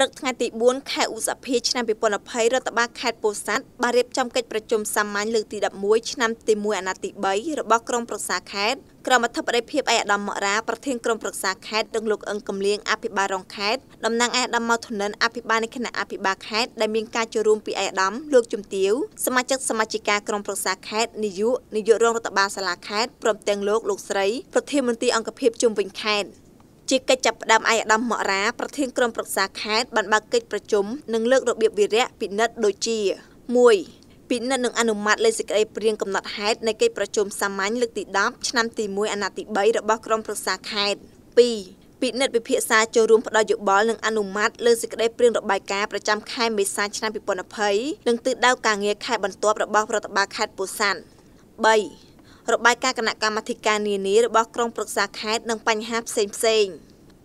ព្រឹកថ្ងៃទី4ខែឧសភាឆ្នាំ2020រដ្ឋបាលខេត្តពោធិ៍សាត់បានរៀបចំកិច្ចប្រជុំសាមញ្ញលើកទី11ឆ្នាំទី1អាណត្តិទី3របស់ក្រុមប្រឹក្សាខេត្តក្រុមអធិបតីភាពឯកឧត្តមមករាប្រធានក្រុមប្រឹក្សាខេត្តនិងលោកអង្គកំលៀងអភិបាលរងខេត្តតំណាងឯកឧត្តមមកធនិនអភិបាលនៃគណៈអភិបាលខេត្តដែលមានការចូលរួមពីឯកឧត្តមលោកជំទាវសមាជិកសមាជិកាក្រុមប្រឹក្សាខេត្តនាយកនាយករងរដ្ឋបាលសាលាខេត្តព្រមទាំងលោកលោកស្រីប្រធានមន្ត្រីអង្គភាពជុំវិញខេត្តជាកិច្ចចាប់ផ្ដើមឯកឧត្តមមករាប្រធានក្រុមប្រឹក្សាខេត្តបានបើកកិច្ចប្រជុំនិងលើករបៀបវិរៈពិនិត្យដូចជា1ពិនិត្យនិងអនុម័តលេខសេចក្តីព្រៀងកំណត់ហេតុនៃកិច្ចប្រជុំសាមញ្ញលើកទី10ឆ្នាំទី1អាណត្តិទី3របស់ក្រុមប្រឹក្សាខេត្ត2ពិនិត្យពិភាក្សាចូលរួមផ្តល់យោបល់និងអនុម័តលើសេចក្តីព្រៀងរបាយការណ៍ប្រចាំខែមេសាឆ្នាំ2020និងទិសដៅការងារខែបន្ទាប់របស់រដ្ឋបាលខេត្តពោធិ៍សាត់3របាយការណ៍គណៈកម្មាធិការនានារបស់ក្រមប្រឹក្សាខេត្តនិងបញ្ហាផ្សេងផ្សេង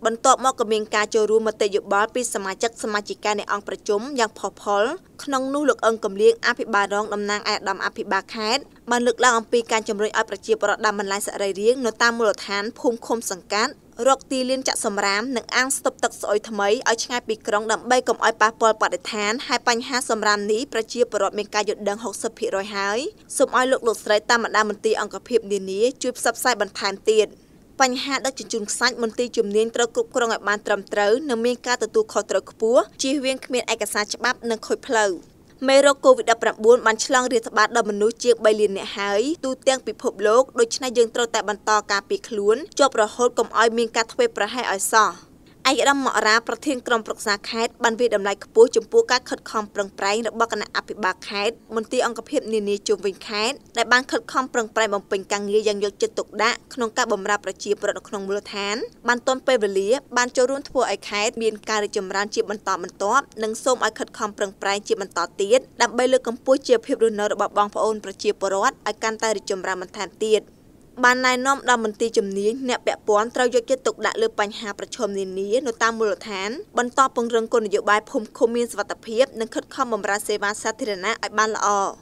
បន្ទាប់មកក៏មានការចូលរួមមតិយោបល់ពី សមាជិកសមាជិកានៃអង្គប្រជុំយ៉ាងផុសផុលក្នុងនោះលោកអឹងកំលៀងអភិបាលរងតំណាងឯកឧត្តមអភិបាលខេត្តបានលើកឡើងអំពីការជំរុញឲ្យប្រជាពលរដ្ឋដាំបន្លែសរីរាង្គនៅតាមមូលដ្ឋានភូមិឃុំសង្កាត់រកទីលានចាក់សំរាមនិងអាងស្តុបទឹកស្អុយថ្មីឲ្យឆ្ងាយពីក្រុងដើម្បីកុំឲ្យប៉ះពាល់បរិស្ថានហើយបញ្ហាសំរាមនេះប្រជាពលរដ្ឋមានការយល់ដឹង60%ហើយសូមឲ្យលោកលោកស្រីតាមបណ្ដាមន្ទីរអង្គភាពនានាជួយផ្សព្វផ្សាយបន្ថែមទៀតបញ្ហាដឹកជញ្ជូនខ្សាច់មន្ទីរជំនាញត្រូវគ្រប់គ្រងឲ្យបានត្រឹមត្រូវនិងមានការទទួលខុសត្រូវខ្ពស់ជៀសវាងគ្មានឯកសារច្បាប់និងខុសផ្លូវ។មេរោគ COVID-19 បានឆ្លងរាតត្បាតដល់មនុស្សជាង3លាននាក់ហើយទូទាំងពិភពលោកដូច្នេះយើងត្រូវតែបន្តការពារខ្លួនជាប់រហូតកុំឲ្យមានការធ្វេសប្រហែសឲ្យសោះ។ឯកឧត្តមមករាប្រធានក្រុមប្រឹក្សាខេត្តបានវិតម្លៃខ្ពស់ចំពោះការខិតខំប្រឹងប្រែងរបស់គណៈអភិបាលខេត្តមន្ត្រីអង្គភាពនានាជុំវិញខេត្តដែលបានខិតខំប្រឹងប្រែងបំពេញការងារយ៉ាងយកចិត្តទុកដាក់ក្នុងការបម្រើប្រជាពលរដ្ឋនៅក្នុងមូលដ្ឋានបានទាន់ពេលវេលាបានចូលរួមធ្វើឲ្យខេត្តមានការរីកចម្រើនជាបន្តបន្ទាប់និងសូមឲ្យខិតខំប្រឹងប្រែងជាបន្តទៀតដើម្បីលើកកម្ពស់ជីវភាពរស់នៅរបស់បងប្អូនប្រជាពលរដ្ឋឲ្យកាន់តែរីកចម្រើនបន្ថែមទៀត។បានណែនាំដល់មន្ទីរជំនាញអ្នកពាក់ព័ន្ធត្រូវយកចិត្តទុកដាក់លើបញ្ហាប្រឈមនានានៅតាមមូលដ្ឋានបន្តពង្រឹងគោលនយោបាយភូមិឃុំមានសុវត្ថិភាពនិងខិតខំបម្រើសេវាសាធារណៈឲ្យបានល្អ។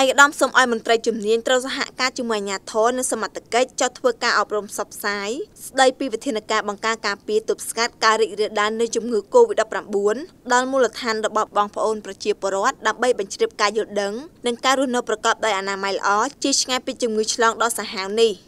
ឯកឧត្តមសូមឲ្យមន្ត្រីជំនាញត្រូវសហការជាមួយអាជ្ញាធរនិងសមត្ថកិច្ចចុះធ្វើការអប់រំផ្សព្វផ្សាយស្ដីពីវិធានការបង្ការការពារទប់ស្កាត់ការរីករាលដាលនៃជំងឺ Covid-19 ដល់មូលដ្ឋាន របស់បងប្អូនប្រជាពលរដ្ឋដើម្បីបញ្ជ្រាបការយល់ដឹងនិងការរស់នៅប្រកបដោយអនាម័យល្អជាឆ្ងាយពីជំងឺឆ្លងដ៏សាហាវនេះ។